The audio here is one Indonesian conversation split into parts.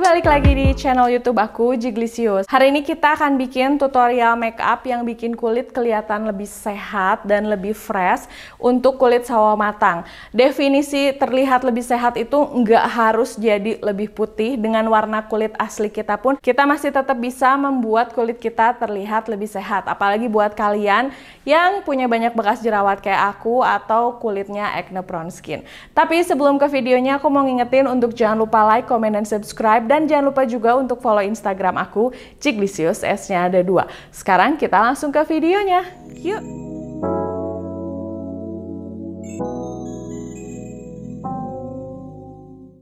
balik lagi di channel YouTube aku, Jiglisius. Hari ini kita akan bikin tutorial makeup yang bikin kulit kelihatan lebih sehat dan lebih fresh untuk kulit sawo matang. Definisi terlihat lebih sehat itu nggak harus jadi lebih putih dengan warna kulit asli kita pun kita masih tetap bisa membuat kulit kita terlihat lebih sehat. Apalagi buat kalian yang punya banyak bekas jerawat kayak aku atau kulitnya acne prone skin. Tapi sebelum ke videonya aku mau ngingetin untuk jangan lupa like, comment, dan subscribe dan jangan lupa juga untuk follow Instagram aku, Ciglisius S-nya ada dua. Sekarang kita langsung ke videonya. Yuk!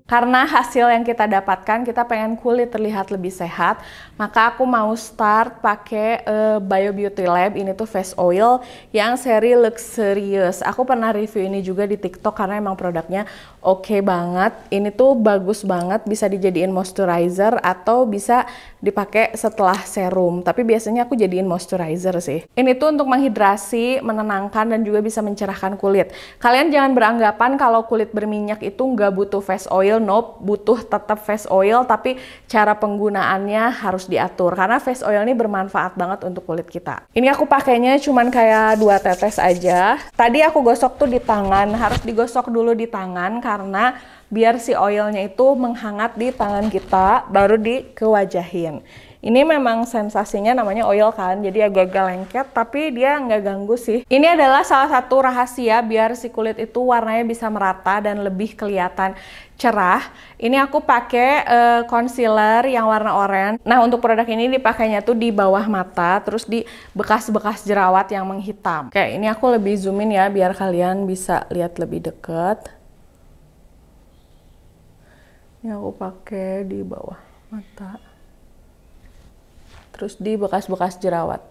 Karena hasil yang kita dapatkan, kita pengen kulit terlihat lebih sehat, maka aku mau start pakai uh, eh, Bio Beauty Lab. Ini tuh face oil yang seri luxurious. Aku pernah review ini juga di TikTok karena emang produknya oke okay banget. Ini tuh bagus banget, bisa dijadiin moisturizer atau bisa dipakai setelah serum. Tapi biasanya aku jadiin moisturizer sih. Ini tuh untuk menghidrasi, menenangkan, dan juga bisa mencerahkan kulit. Kalian jangan beranggapan kalau kulit berminyak itu nggak butuh face oil oil nope butuh tetap face oil tapi cara penggunaannya harus diatur karena face oil ini bermanfaat banget untuk kulit kita ini aku pakainya cuman kayak dua tetes aja tadi aku gosok tuh di tangan harus digosok dulu di tangan karena biar si oilnya itu menghangat di tangan kita baru dikewajahin ini memang sensasinya namanya oil kan, jadi agak-agak lengket, tapi dia nggak ganggu sih. Ini adalah salah satu rahasia biar si kulit itu warnanya bisa merata dan lebih kelihatan cerah. Ini aku pakai uh, concealer yang warna oranye. Nah, untuk produk ini dipakainya tuh di bawah mata, terus di bekas-bekas jerawat yang menghitam. Oke, ini aku lebih zoomin ya biar kalian bisa lihat lebih dekat. Ini aku pakai di bawah mata terus di bekas-bekas jerawat.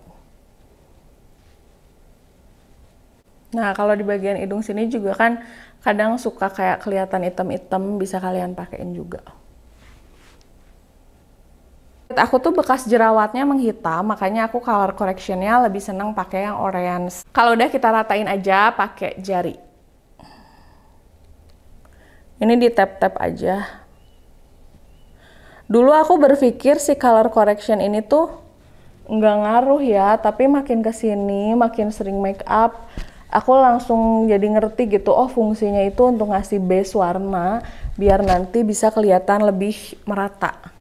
Nah, kalau di bagian hidung sini juga kan kadang suka kayak kelihatan hitam-hitam bisa kalian pakein juga. Aku tuh bekas jerawatnya menghitam, makanya aku color correctionnya lebih seneng pakai yang orange. Kalau udah kita ratain aja pakai jari. Ini di tap-tap aja dulu aku berpikir si color correction ini tuh nggak ngaruh ya, tapi makin kesini, makin sering make up, aku langsung jadi ngerti gitu, oh fungsinya itu untuk ngasih base warna, biar nanti bisa kelihatan lebih merata.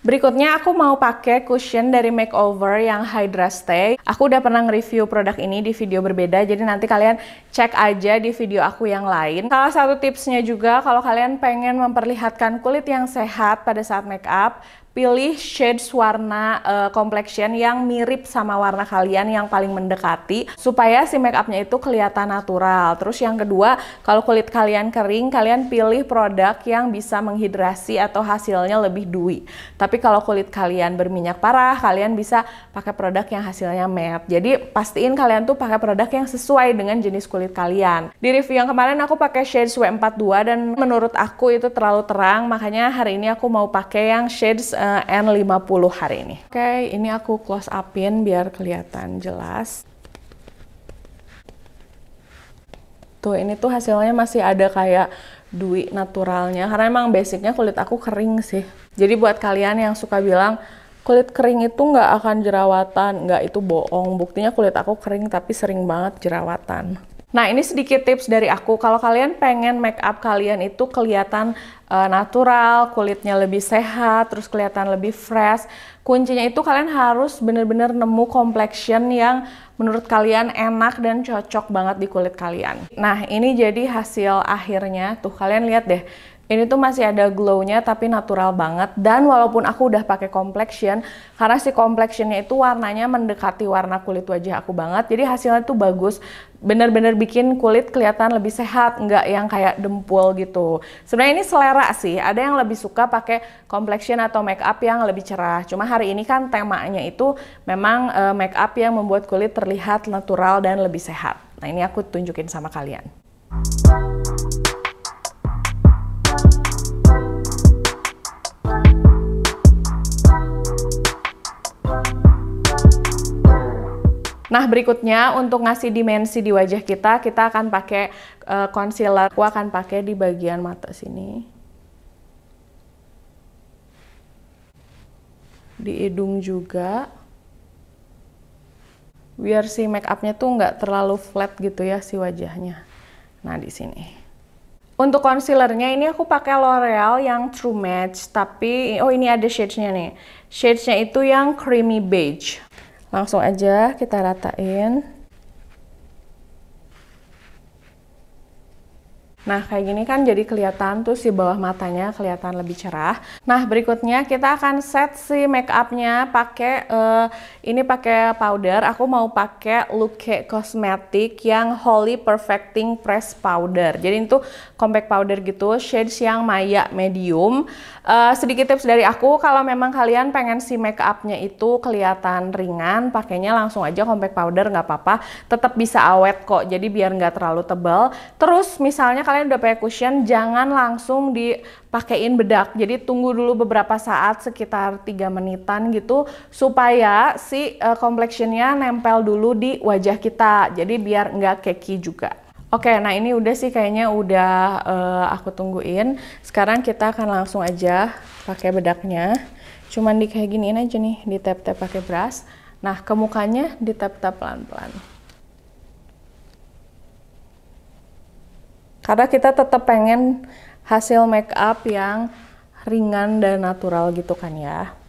Berikutnya aku mau pakai cushion dari Makeover yang Hydra Stay. Aku udah pernah nge-review produk ini di video berbeda, jadi nanti kalian cek aja di video aku yang lain. Salah satu tipsnya juga kalau kalian pengen memperlihatkan kulit yang sehat pada saat make up, pilih shades warna uh, complexion yang mirip sama warna kalian yang paling mendekati supaya si make upnya itu kelihatan natural. Terus yang kedua, kalau kulit kalian kering, kalian pilih produk yang bisa menghidrasi atau hasilnya lebih dewy. Tapi kalau kulit kalian berminyak parah, kalian bisa pakai produk yang hasilnya matte. Jadi pastiin kalian tuh pakai produk yang sesuai dengan jenis kulit kalian. Di review yang kemarin aku pakai shades W42 dan menurut aku itu terlalu terang, makanya hari ini aku mau pakai yang shades uh, N50 hari ini. Oke, okay, ini aku close upin biar kelihatan jelas. Tuh, ini tuh hasilnya masih ada kayak duit naturalnya. Karena emang basicnya kulit aku kering sih. Jadi buat kalian yang suka bilang, kulit kering itu nggak akan jerawatan, nggak itu bohong. Buktinya kulit aku kering tapi sering banget jerawatan. Nah, ini sedikit tips dari aku. Kalau kalian pengen make up kalian itu kelihatan uh, natural, kulitnya lebih sehat, terus kelihatan lebih fresh, kuncinya itu kalian harus bener-bener nemu complexion yang menurut kalian enak dan cocok banget di kulit kalian. Nah, ini jadi hasil akhirnya. Tuh, kalian lihat deh ini tuh masih ada glow-nya tapi natural banget dan walaupun aku udah pakai complexion karena si complexionnya itu warnanya mendekati warna kulit wajah aku banget. Jadi hasilnya tuh bagus. Bener-bener bikin kulit kelihatan lebih sehat, nggak yang kayak dempul gitu. Sebenarnya ini selera sih. Ada yang lebih suka pakai complexion atau make up yang lebih cerah. Cuma hari ini kan temanya itu memang eh, make up yang membuat kulit terlihat natural dan lebih sehat. Nah, ini aku tunjukin sama kalian. Nah, berikutnya untuk ngasih dimensi di wajah kita, kita akan pakai uh, concealer. Aku akan pakai di bagian mata sini. Di hidung juga. Biar si make upnya tuh nggak terlalu flat gitu ya si wajahnya. Nah, di sini. Untuk concealernya ini aku pakai L'Oreal yang True Match, tapi oh ini ada shades-nya nih. Shades-nya itu yang creamy beige langsung aja kita ratain Nah, kayak gini kan jadi kelihatan tuh si bawah matanya kelihatan lebih cerah. Nah, berikutnya kita akan set si make upnya pakai uh, ini pakai powder. Aku mau pakai Luke Cosmetic yang Holy Perfecting Press Powder. Jadi itu compact powder gitu, shades yang maya medium. Uh, sedikit tips dari aku kalau memang kalian pengen si make upnya itu kelihatan ringan, pakainya langsung aja compact powder nggak apa-apa, tetap bisa awet kok. Jadi biar nggak terlalu tebal. Terus misalnya kalian udah pakai cushion, jangan langsung dipakein bedak. Jadi tunggu dulu beberapa saat sekitar 3 menitan gitu supaya si uh, complexionnya nempel dulu di wajah kita. Jadi biar nggak keki juga. Oke, nah ini udah sih kayaknya udah uh, aku tungguin. Sekarang kita akan langsung aja pakai bedaknya. Cuman di kayak giniin aja nih, di tap-tap pakai brush. Nah, kemukanya di tap-tap pelan-pelan. Karena kita tetap pengen hasil make up yang ringan dan natural gitu kan ya.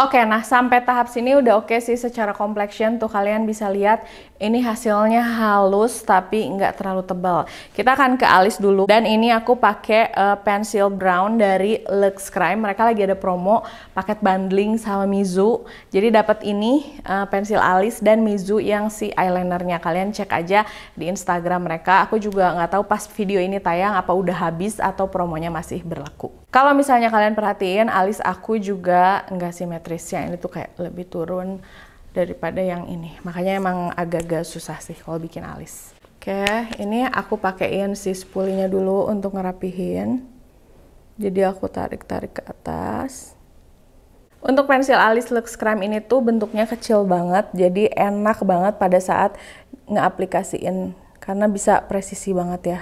Oke, okay, nah sampai tahap sini udah oke okay sih secara complexion tuh kalian bisa lihat ini hasilnya halus tapi nggak terlalu tebal. Kita akan ke alis dulu dan ini aku pakai uh, pensil brown dari Lux Crime. Mereka lagi ada promo paket bundling sama Mizu. Jadi dapat ini uh, pensil alis dan Mizu yang si eyelinernya. Kalian cek aja di Instagram mereka. Aku juga nggak tahu pas video ini tayang apa udah habis atau promonya masih berlaku. Kalau misalnya kalian perhatiin, alis aku juga nggak simetris. ya. ini tuh kayak lebih turun daripada yang ini. Makanya emang agak-agak susah sih kalau bikin alis. Oke, ini aku pakein si spulinya dulu untuk ngerapihin. Jadi aku tarik-tarik ke atas. Untuk pensil alis Lux Crème ini tuh bentuknya kecil banget, jadi enak banget pada saat ngeaplikasiin karena bisa presisi banget ya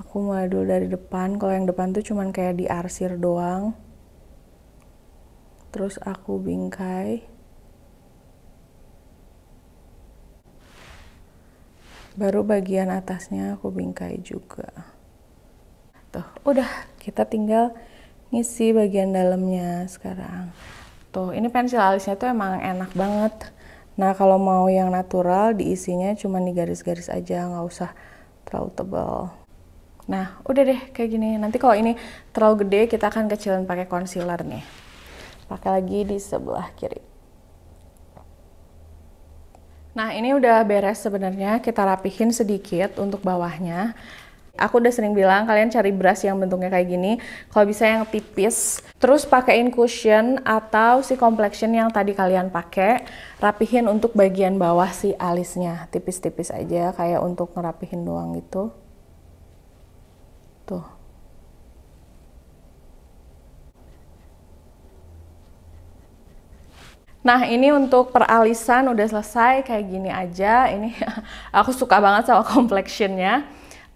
aku mulai dulu dari depan kalau yang depan tuh cuman kayak diarsir doang terus aku bingkai baru bagian atasnya aku bingkai juga tuh udah kita tinggal ngisi bagian dalamnya sekarang tuh ini pensil alisnya tuh emang enak banget nah kalau mau yang natural diisinya cuma di garis-garis aja nggak usah terlalu tebal Nah, udah deh kayak gini. Nanti kalau ini terlalu gede, kita akan kecilin pakai concealer nih. Pakai lagi di sebelah kiri. Nah, ini udah beres sebenarnya. Kita rapihin sedikit untuk bawahnya. Aku udah sering bilang kalian cari brush yang bentuknya kayak gini, kalau bisa yang tipis. Terus pakaiin cushion atau si complexion yang tadi kalian pakai, rapihin untuk bagian bawah si alisnya, tipis-tipis aja kayak untuk ngerapihin doang gitu. Nah ini untuk peralisan udah selesai kayak gini aja. Ini aku suka banget sama complexionnya.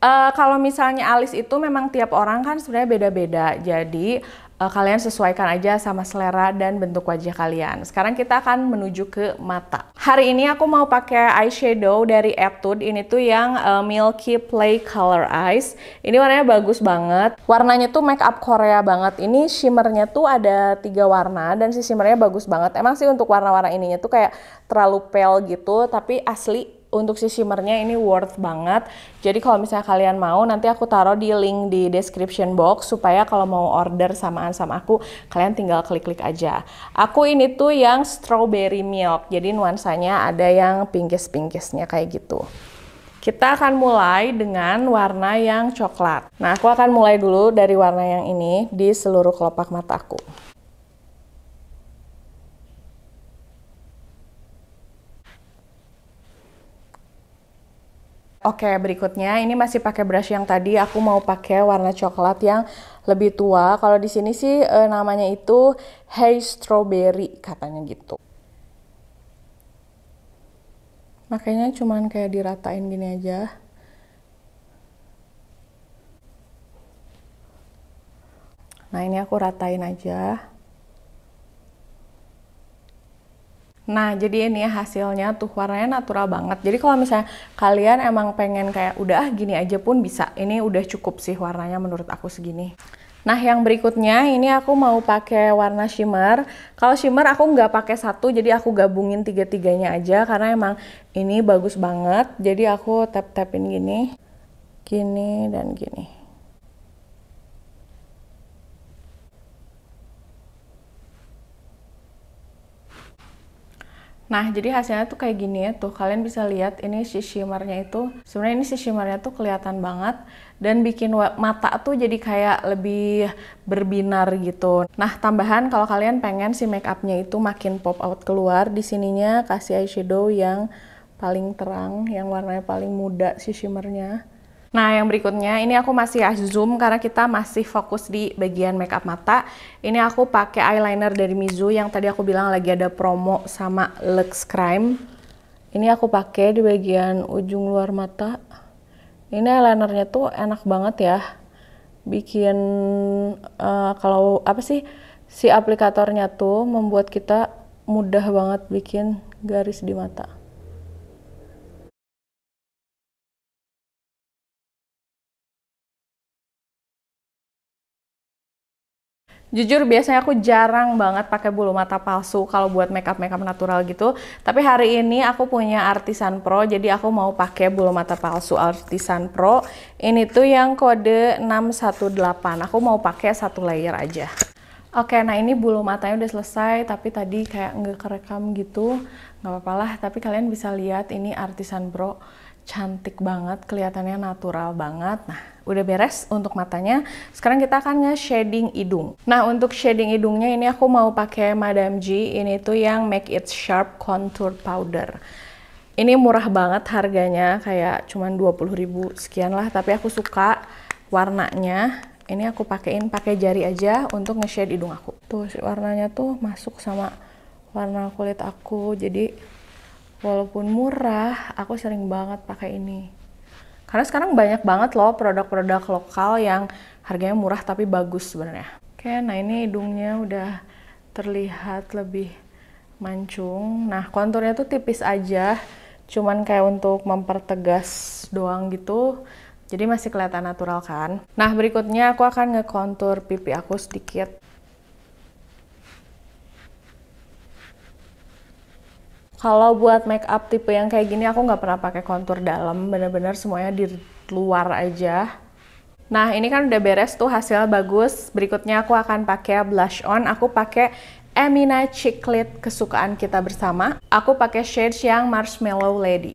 Uh, kalau misalnya alis itu memang tiap orang kan sebenarnya beda-beda. Jadi uh, kalian sesuaikan aja sama selera dan bentuk wajah kalian. Sekarang kita akan menuju ke mata. Hari ini aku mau pakai eyeshadow dari Etude. Ini tuh yang uh, Milky Play Color Eyes. Ini warnanya bagus banget. Warnanya tuh make up Korea banget. Ini shimmernya tuh ada tiga warna dan si shimmernya bagus banget. Emang sih untuk warna-warna ininya tuh kayak terlalu pale gitu, tapi asli untuk si shimmernya ini worth banget. Jadi kalau misalnya kalian mau nanti aku taruh di link di description box supaya kalau mau order samaan sama aku kalian tinggal klik-klik aja. Aku ini tuh yang strawberry milk. Jadi nuansanya ada yang pinkish-pinkishnya kayak gitu. Kita akan mulai dengan warna yang coklat. Nah, aku akan mulai dulu dari warna yang ini di seluruh kelopak mataku. Oke, okay, berikutnya ini masih pakai brush yang tadi aku mau pakai warna coklat yang lebih tua. Kalau di sini sih e, namanya itu Hey Strawberry katanya gitu. Makanya cuman kayak diratain gini aja. Nah, ini aku ratain aja. Nah, jadi ini ya hasilnya tuh warnanya natural banget. Jadi kalau misalnya kalian emang pengen kayak udah ah, gini aja pun bisa. Ini udah cukup sih warnanya menurut aku segini. Nah, yang berikutnya ini aku mau pakai warna shimmer. Kalau shimmer aku nggak pakai satu, jadi aku gabungin tiga-tiganya aja karena emang ini bagus banget. Jadi aku tap-tapin gini, gini, dan gini. Nah, jadi hasilnya tuh kayak gini ya tuh. Kalian bisa lihat ini si shimmernya itu. Sebenarnya ini si shimmernya tuh kelihatan banget dan bikin mata tuh jadi kayak lebih berbinar gitu. Nah, tambahan kalau kalian pengen si make upnya itu makin pop out keluar, di sininya kasih eyeshadow yang paling terang, yang warnanya paling muda si shimmernya. Nah, yang berikutnya ini aku masih zoom karena kita masih fokus di bagian makeup mata. Ini aku pakai eyeliner dari Mizu yang tadi aku bilang lagi ada promo sama Lux Crime. Ini aku pakai di bagian ujung luar mata. Ini eyelinernya tuh enak banget ya. Bikin uh, kalau apa sih si aplikatornya tuh membuat kita mudah banget bikin garis di mata. Jujur biasanya aku jarang banget pakai bulu mata palsu kalau buat makeup makeup natural gitu. Tapi hari ini aku punya Artisan Pro, jadi aku mau pakai bulu mata palsu Artisan Pro. Ini tuh yang kode 618. Aku mau pakai satu layer aja. Oke, nah ini bulu matanya udah selesai, tapi tadi kayak nggak kerekam gitu. Nggak apa-apa lah, tapi kalian bisa lihat ini Artisan Pro cantik banget, kelihatannya natural banget. Nah, udah beres untuk matanya. Sekarang kita akan nge-shading hidung. Nah, untuk shading hidungnya ini aku mau pakai Madam G. Ini tuh yang Make It Sharp Contour Powder. Ini murah banget harganya, kayak cuman 20000 ribu sekian lah, tapi aku suka warnanya. Ini aku pakein pakai jari aja untuk nge-shade hidung aku. Tuh warnanya tuh masuk sama warna kulit aku. Jadi walaupun murah aku sering banget pakai ini karena sekarang banyak banget loh produk-produk lokal yang harganya murah tapi bagus sebenarnya oke nah ini hidungnya udah terlihat lebih mancung nah konturnya tuh tipis aja cuman kayak untuk mempertegas doang gitu jadi masih kelihatan natural kan nah berikutnya aku akan ngekontur pipi aku sedikit Kalau buat make up tipe yang kayak gini aku nggak pernah pakai kontur dalam, bener-bener semuanya di luar aja. Nah ini kan udah beres tuh hasilnya bagus. Berikutnya aku akan pakai blush on. Aku pakai Emina Chiclet kesukaan kita bersama. Aku pakai shades yang Marshmallow Lady.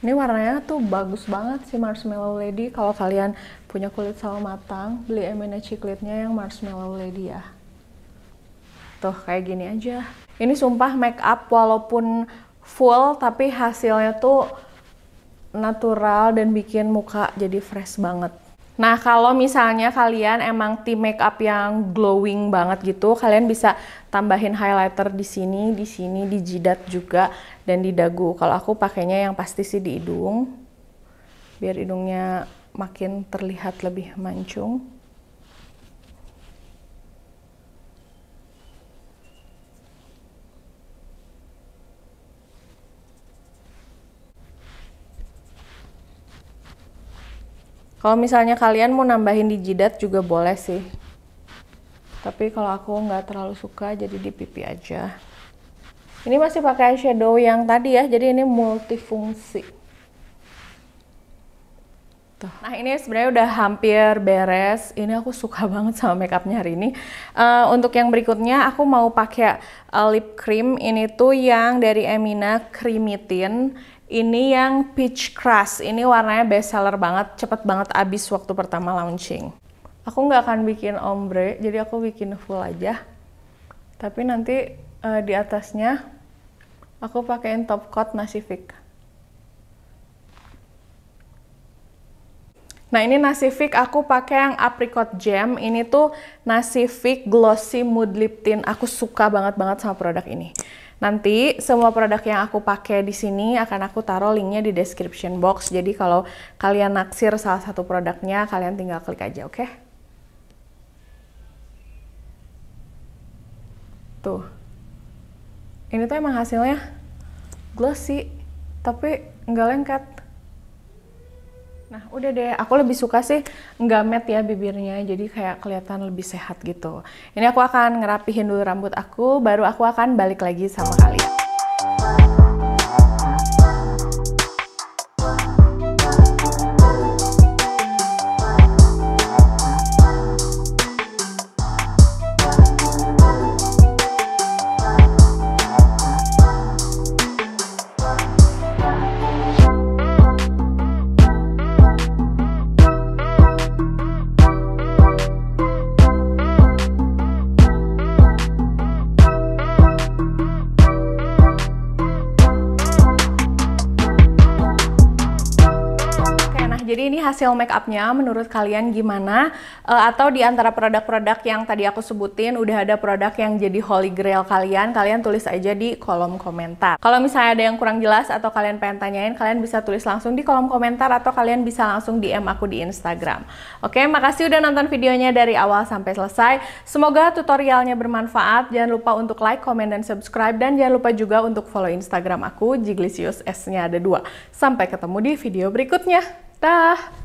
Ini warnanya tuh bagus banget sih Marshmallow Lady. Kalau kalian punya kulit sawo matang, beli Emina Chicletnya yang Marshmallow Lady ya. Tuh kayak gini aja. Ini sumpah make up walaupun full tapi hasilnya tuh natural dan bikin muka jadi fresh banget. Nah, kalau misalnya kalian emang tim up yang glowing banget gitu, kalian bisa tambahin highlighter di sini, di sini, di jidat juga, dan di dagu. Kalau aku pakainya yang pasti sih di hidung, biar hidungnya makin terlihat lebih mancung. Kalau misalnya kalian mau nambahin di jidat juga boleh sih. Tapi kalau aku nggak terlalu suka jadi di pipi aja. Ini masih pakai shadow yang tadi ya, jadi ini multifungsi. Tuh. Nah ini sebenarnya udah hampir beres. Ini aku suka banget sama makeupnya hari ini. Uh, untuk yang berikutnya aku mau pakai eh, lip cream. Ini tuh yang dari Emina Creamy Tint. Ini yang Peach Crush. Ini warnanya best seller banget, cepet banget habis waktu pertama launching. Aku nggak akan bikin ombre, jadi aku bikin full aja. Tapi nanti uh, di atasnya aku pakein top coat Nasifik. Nah ini Nasifik aku pakai yang apricot jam. Ini tuh Nasifik Glossy Mood Lip Tint. Aku suka banget banget sama produk ini. Nanti semua produk yang aku pakai di sini akan aku taruh linknya di description box. Jadi kalau kalian naksir salah satu produknya, kalian tinggal klik aja, oke? Okay? Tuh. Ini tuh emang hasilnya glossy, tapi nggak lengket. Nah, udah deh. Aku lebih suka sih nggak matte ya bibirnya, jadi kayak kelihatan lebih sehat gitu. Ini aku akan ngerapihin dulu rambut aku, baru aku akan balik lagi sama kalian. Jadi ini hasil make upnya menurut kalian gimana? Uh, atau di antara produk-produk yang tadi aku sebutin udah ada produk yang jadi holy grail kalian, kalian tulis aja di kolom komentar. Kalau misalnya ada yang kurang jelas atau kalian pengen tanyain, kalian bisa tulis langsung di kolom komentar atau kalian bisa langsung DM aku di Instagram. Oke, makasih udah nonton videonya dari awal sampai selesai. Semoga tutorialnya bermanfaat. Jangan lupa untuk like, comment, dan subscribe. Dan jangan lupa juga untuk follow Instagram aku, Jiglisius S-nya ada dua. Sampai ketemu di video berikutnya. Dah.